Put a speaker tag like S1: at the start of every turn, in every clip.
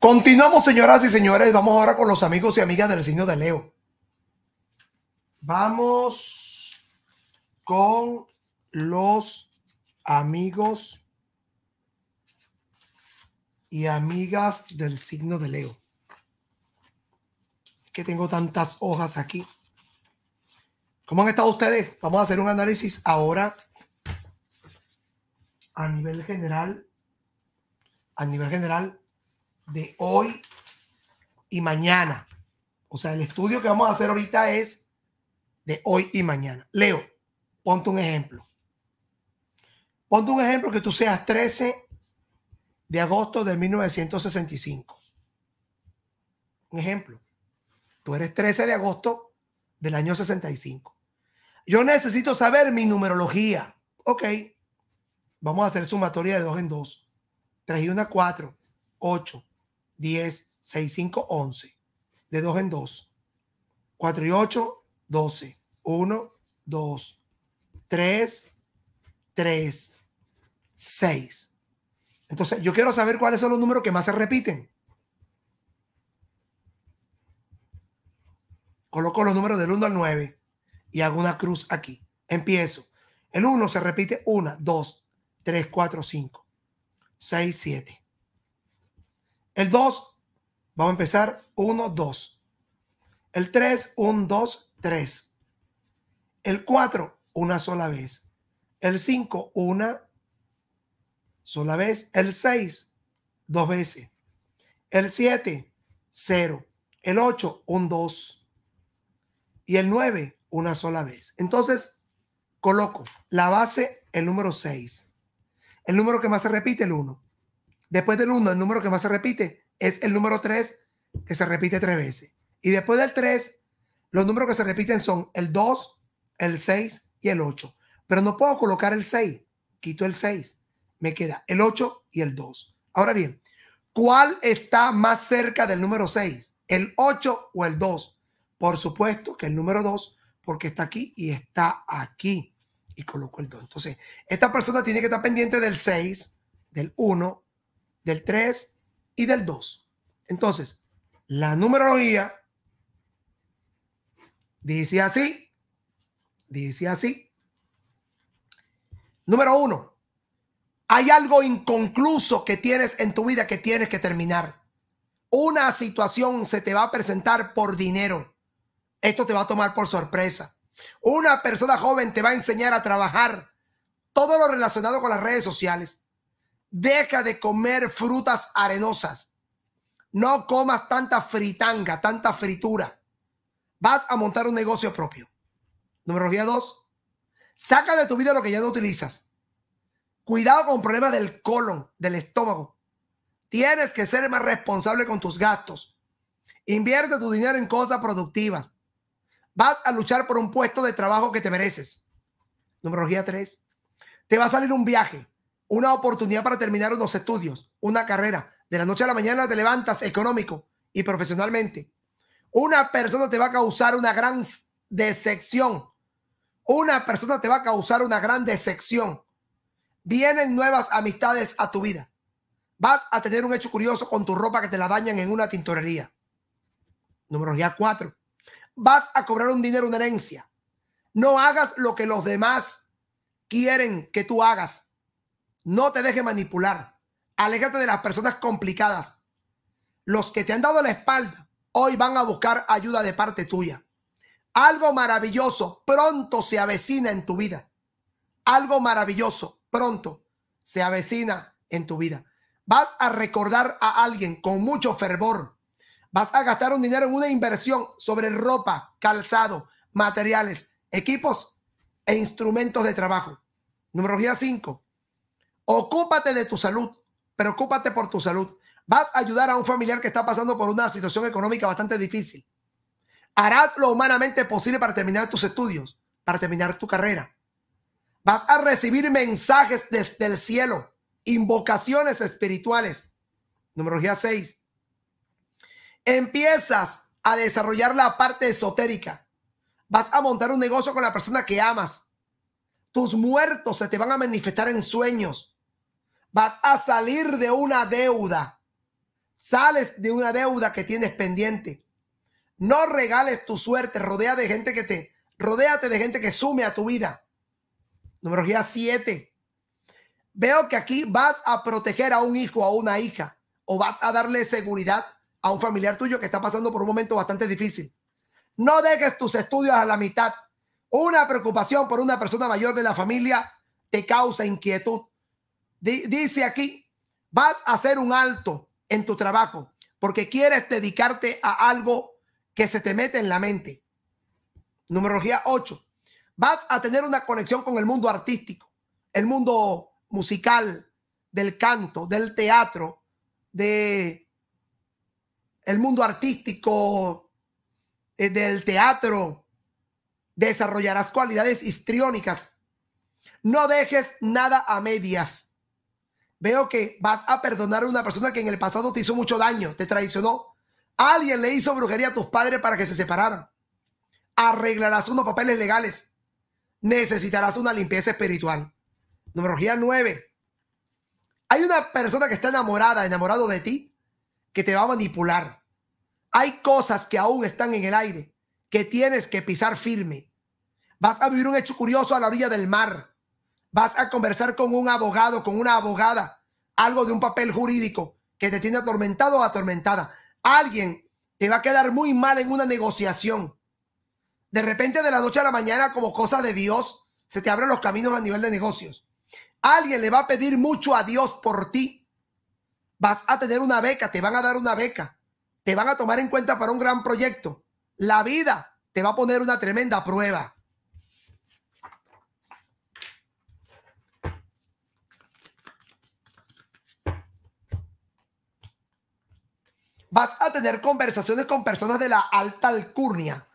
S1: Continuamos, señoras y señores. Vamos ahora con los amigos y amigas del signo de Leo. Vamos con los amigos y amigas del signo de Leo. Es que tengo tantas hojas aquí. ¿Cómo han estado ustedes? Vamos a hacer un análisis ahora a nivel general. A nivel general de hoy y mañana. O sea, el estudio que vamos a hacer ahorita es de hoy y mañana. Leo, ponte un ejemplo. Ponte un ejemplo que tú seas 13 de agosto de 1965. Un ejemplo. Tú eres 13 de agosto del año 65. Yo necesito saber mi numerología. Ok. Vamos a hacer sumatoria de 2 en 2. 3 y 1, 4. 8. 10, 6, 5, 11. De 2 en 2. 4 y 8, 12. 1, 2, 3, 3, 6. Entonces, yo quiero saber cuáles son los números que más se repiten. Coloco los números del 1 al 9 y hago una cruz aquí. Empiezo. El 1 se repite 1, 2, 3, 4, 5, 6, 7. El 2, vamos a empezar 1, 2. El 3, 1, 2, 3. El 4, una sola vez. El 5, una sola vez. El 6, dos veces. El 7, 0. El 8, un 2. Y el 9, una sola vez. Entonces, coloco la base, el número 6. El número que más se repite, el 1. Después del 1, el número que más se repite es el número 3, que se repite tres veces. Y después del 3, los números que se repiten son el 2, el 6 y el 8. Pero no puedo colocar el 6, quito el 6, me queda el 8 y el 2. Ahora bien, ¿cuál está más cerca del número 6? ¿El 8 o el 2? Por supuesto que el número 2, porque está aquí y está aquí. Y coloco el 2. Entonces, esta persona tiene que estar pendiente del 6, del 1, del 3 y del 2. Entonces, la numerología dice así, dice así. Número uno, hay algo inconcluso que tienes en tu vida que tienes que terminar. Una situación se te va a presentar por dinero. Esto te va a tomar por sorpresa. Una persona joven te va a enseñar a trabajar. Todo lo relacionado con las redes sociales. Deja de comer frutas arenosas. No comas tanta fritanga, tanta fritura. Vas a montar un negocio propio. Numerología 2. Saca de tu vida lo que ya no utilizas. Cuidado con problemas del colon, del estómago. Tienes que ser más responsable con tus gastos. Invierte tu dinero en cosas productivas. Vas a luchar por un puesto de trabajo que te mereces. Numerología 3. Te va a salir un viaje una oportunidad para terminar unos estudios, una carrera. De la noche a la mañana te levantas económico y profesionalmente. Una persona te va a causar una gran decepción. Una persona te va a causar una gran decepción. Vienen nuevas amistades a tu vida. Vas a tener un hecho curioso con tu ropa que te la dañan en una tintorería. Número ya cuatro. Vas a cobrar un dinero, una herencia. No hagas lo que los demás quieren que tú hagas. No te dejes manipular. Aléjate de las personas complicadas. Los que te han dado la espalda hoy van a buscar ayuda de parte tuya. Algo maravilloso pronto se avecina en tu vida. Algo maravilloso pronto se avecina en tu vida. Vas a recordar a alguien con mucho fervor. Vas a gastar un dinero en una inversión sobre ropa, calzado, materiales, equipos e instrumentos de trabajo. Numerología 5. Ocúpate de tu salud, preocúpate por tu salud. Vas a ayudar a un familiar que está pasando por una situación económica bastante difícil. Harás lo humanamente posible para terminar tus estudios, para terminar tu carrera. Vas a recibir mensajes desde el cielo, invocaciones espirituales. Numerología 6. Empiezas a desarrollar la parte esotérica. Vas a montar un negocio con la persona que amas. Tus muertos se te van a manifestar en sueños. Vas a salir de una deuda. Sales de una deuda que tienes pendiente. No regales tu suerte. Rodea de gente que te, rodeate de gente que sume a tu vida. Numerología 7. Veo que aquí vas a proteger a un hijo, a una hija, o vas a darle seguridad a un familiar tuyo que está pasando por un momento bastante difícil. No dejes tus estudios a la mitad. Una preocupación por una persona mayor de la familia te causa inquietud dice aquí, vas a hacer un alto en tu trabajo porque quieres dedicarte a algo que se te mete en la mente. Numerología 8. Vas a tener una conexión con el mundo artístico, el mundo musical, del canto, del teatro, de el mundo artístico, eh, del teatro. Desarrollarás cualidades histriónicas. No dejes nada a medias veo que vas a perdonar a una persona que en el pasado te hizo mucho daño, te traicionó. Alguien le hizo brujería a tus padres para que se separaran. Arreglarás unos papeles legales. Necesitarás una limpieza espiritual. Numerología 9. Hay una persona que está enamorada, enamorado de ti, que te va a manipular. Hay cosas que aún están en el aire, que tienes que pisar firme. Vas a vivir un hecho curioso a la orilla del mar vas a conversar con un abogado, con una abogada, algo de un papel jurídico que te tiene atormentado o atormentada. Alguien te va a quedar muy mal en una negociación. De repente de la noche a la mañana, como cosa de Dios, se te abren los caminos a nivel de negocios. Alguien le va a pedir mucho a Dios por ti. Vas a tener una beca, te van a dar una beca, te van a tomar en cuenta para un gran proyecto. La vida te va a poner una tremenda prueba. vas a tener conversaciones con personas de la alta alcurnia,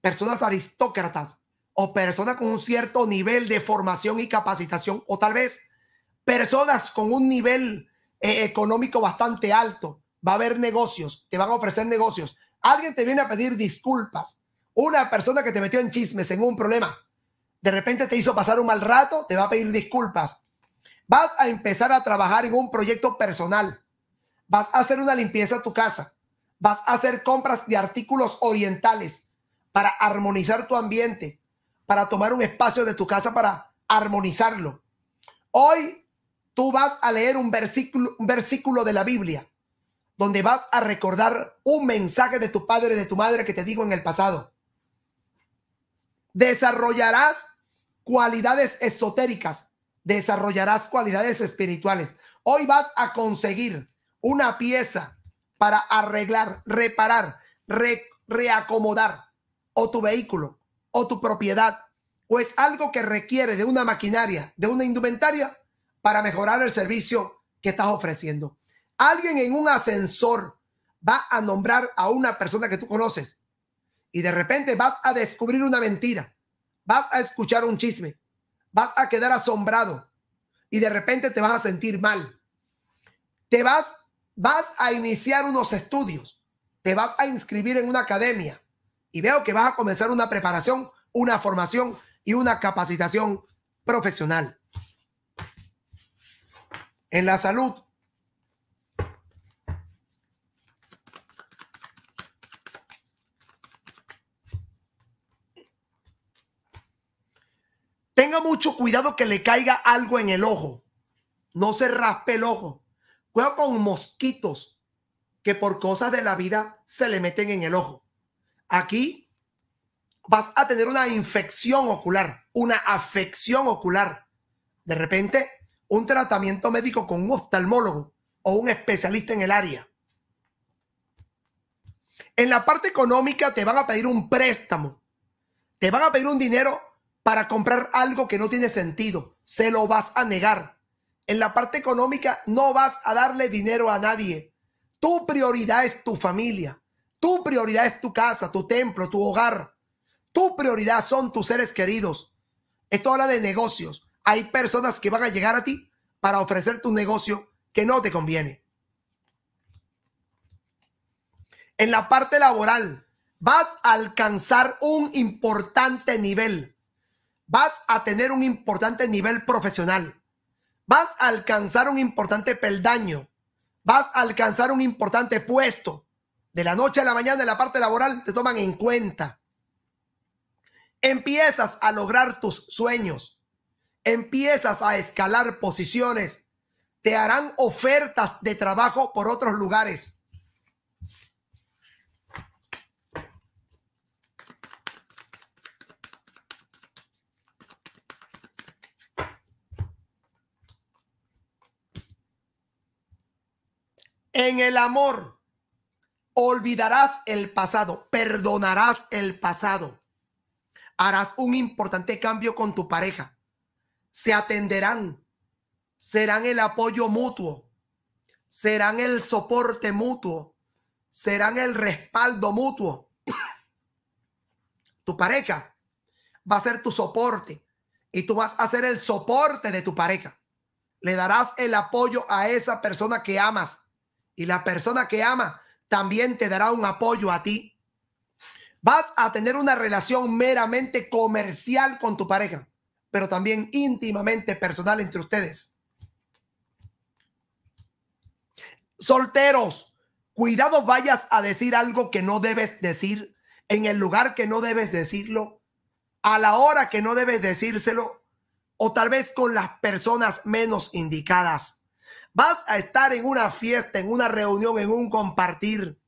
S1: personas aristócratas o personas con un cierto nivel de formación y capacitación o tal vez personas con un nivel eh, económico bastante alto. Va a haber negocios, te van a ofrecer negocios. Alguien te viene a pedir disculpas. Una persona que te metió en chismes, en un problema, de repente te hizo pasar un mal rato, te va a pedir disculpas. Vas a empezar a trabajar en un proyecto personal vas a hacer una limpieza a tu casa, vas a hacer compras de artículos orientales para armonizar tu ambiente, para tomar un espacio de tu casa para armonizarlo. Hoy tú vas a leer un versículo, un versículo de la Biblia donde vas a recordar un mensaje de tu padre, y de tu madre que te digo en el pasado. Desarrollarás cualidades esotéricas, desarrollarás cualidades espirituales. Hoy vas a conseguir una pieza para arreglar, reparar, reacomodar o tu vehículo o tu propiedad o es algo que requiere de una maquinaria, de una indumentaria para mejorar el servicio que estás ofreciendo. Alguien en un ascensor va a nombrar a una persona que tú conoces y de repente vas a descubrir una mentira, vas a escuchar un chisme, vas a quedar asombrado y de repente te vas a sentir mal. Te vas vas a iniciar unos estudios, te vas a inscribir en una academia y veo que vas a comenzar una preparación, una formación y una capacitación profesional. En la salud, Tenga mucho cuidado que le caiga algo en el ojo. No se raspe el ojo. Cuidado con mosquitos que por cosas de la vida se le meten en el ojo. Aquí vas a tener una infección ocular, una afección ocular. De repente, un tratamiento médico con un oftalmólogo o un especialista en el área. En la parte económica te van a pedir un préstamo. Te van a pedir un dinero para comprar algo que no tiene sentido. Se lo vas a negar en la parte económica no vas a darle dinero a nadie. Tu prioridad es tu familia. Tu prioridad es tu casa, tu templo, tu hogar. Tu prioridad son tus seres queridos. Esto habla de negocios. Hay personas que van a llegar a ti para ofrecer tu negocio que no te conviene. En la parte laboral, vas a alcanzar un importante nivel. Vas a tener un importante nivel profesional vas a alcanzar un importante peldaño, vas a alcanzar un importante puesto. De la noche a la mañana en la parte laboral te toman en cuenta. Empiezas a lograr tus sueños, empiezas a escalar posiciones, te harán ofertas de trabajo por otros lugares En el amor olvidarás el pasado, perdonarás el pasado, harás un importante cambio con tu pareja, se atenderán, serán el apoyo mutuo, serán el soporte mutuo, serán el respaldo mutuo. tu pareja va a ser tu soporte y tú vas a ser el soporte de tu pareja. Le darás el apoyo a esa persona que amas y la persona que ama también te dará un apoyo a ti. Vas a tener una relación meramente comercial con tu pareja, pero también íntimamente personal entre ustedes. Solteros, cuidado vayas a decir algo que no debes decir, en el lugar que no debes decirlo, a la hora que no debes decírselo, o tal vez con las personas menos indicadas. Vas a estar en una fiesta, en una reunión, en un compartir.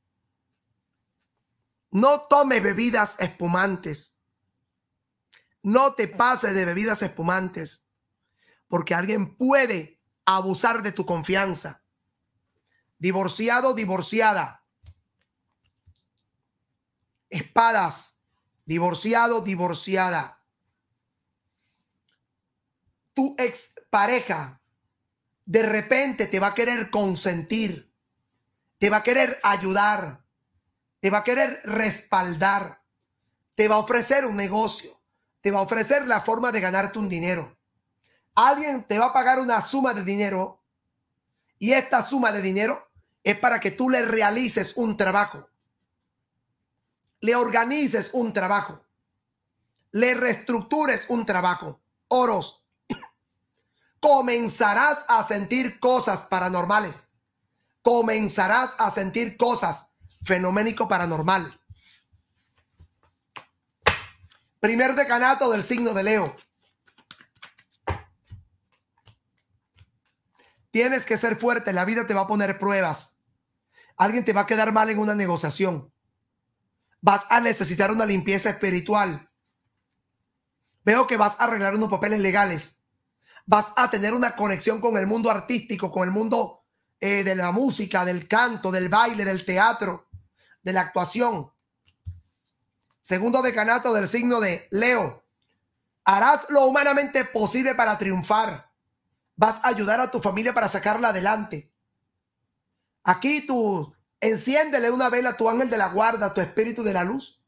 S1: No tomes bebidas espumantes. No te pases de bebidas espumantes, porque alguien puede abusar de tu confianza. Divorciado, divorciada. Espadas, divorciado, divorciada. Tu ex pareja de repente te va a querer consentir, te va a querer ayudar, te va a querer respaldar, te va a ofrecer un negocio, te va a ofrecer la forma de ganarte un dinero. Alguien te va a pagar una suma de dinero y esta suma de dinero es para que tú le realices un trabajo, le organices un trabajo, le reestructures un trabajo. Oros, comenzarás a sentir cosas paranormales. Comenzarás a sentir cosas fenoménico paranormal. Primer decanato del signo de Leo. Tienes que ser fuerte, la vida te va a poner pruebas. Alguien te va a quedar mal en una negociación. Vas a necesitar una limpieza espiritual. Veo que vas a arreglar unos papeles legales vas a tener una conexión con el mundo artístico, con el mundo eh, de la música, del canto, del baile, del teatro, de la actuación. Segundo decanato del signo de Leo. Harás lo humanamente posible para triunfar. Vas a ayudar a tu familia para sacarla adelante. Aquí tú enciéndele una vela a tu ángel de la guarda, tu espíritu de la luz,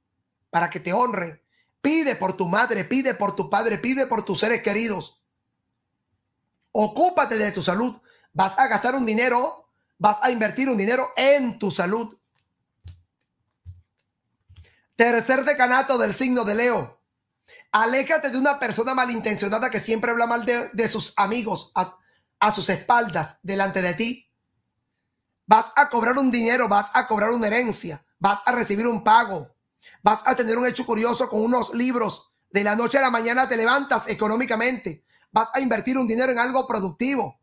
S1: para que te honre. Pide por tu madre, pide por tu padre, pide por tus seres queridos. Ocúpate de tu salud. Vas a gastar un dinero, vas a invertir un dinero en tu salud. Tercer decanato del signo de Leo. Aléjate de una persona malintencionada que siempre habla mal de, sus amigos a sus espaldas delante de ti. Vas a cobrar un dinero, vas a cobrar una herencia, vas a recibir un pago, vas a tener un hecho curioso con unos libros. De la noche a la mañana te levantas económicamente vas a invertir un dinero en algo productivo.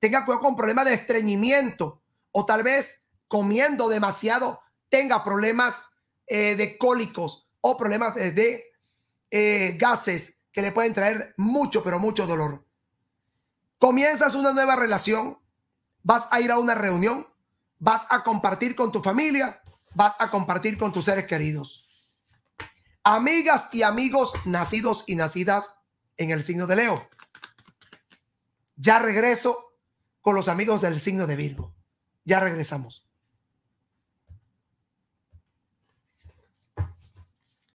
S1: Tenga cuidado con problemas de estreñimiento o tal vez comiendo demasiado tenga problemas eh, de cólicos o problemas de, eh, gases que le pueden traer mucho, pero mucho dolor. Comienzas una nueva relación, vas a ir a una reunión, vas a compartir con tu familia, vas a compartir con tus seres queridos. Amigas y amigos nacidos y nacidas en el signo de Leo. Ya regreso con los amigos del signo de Virgo. Ya regresamos.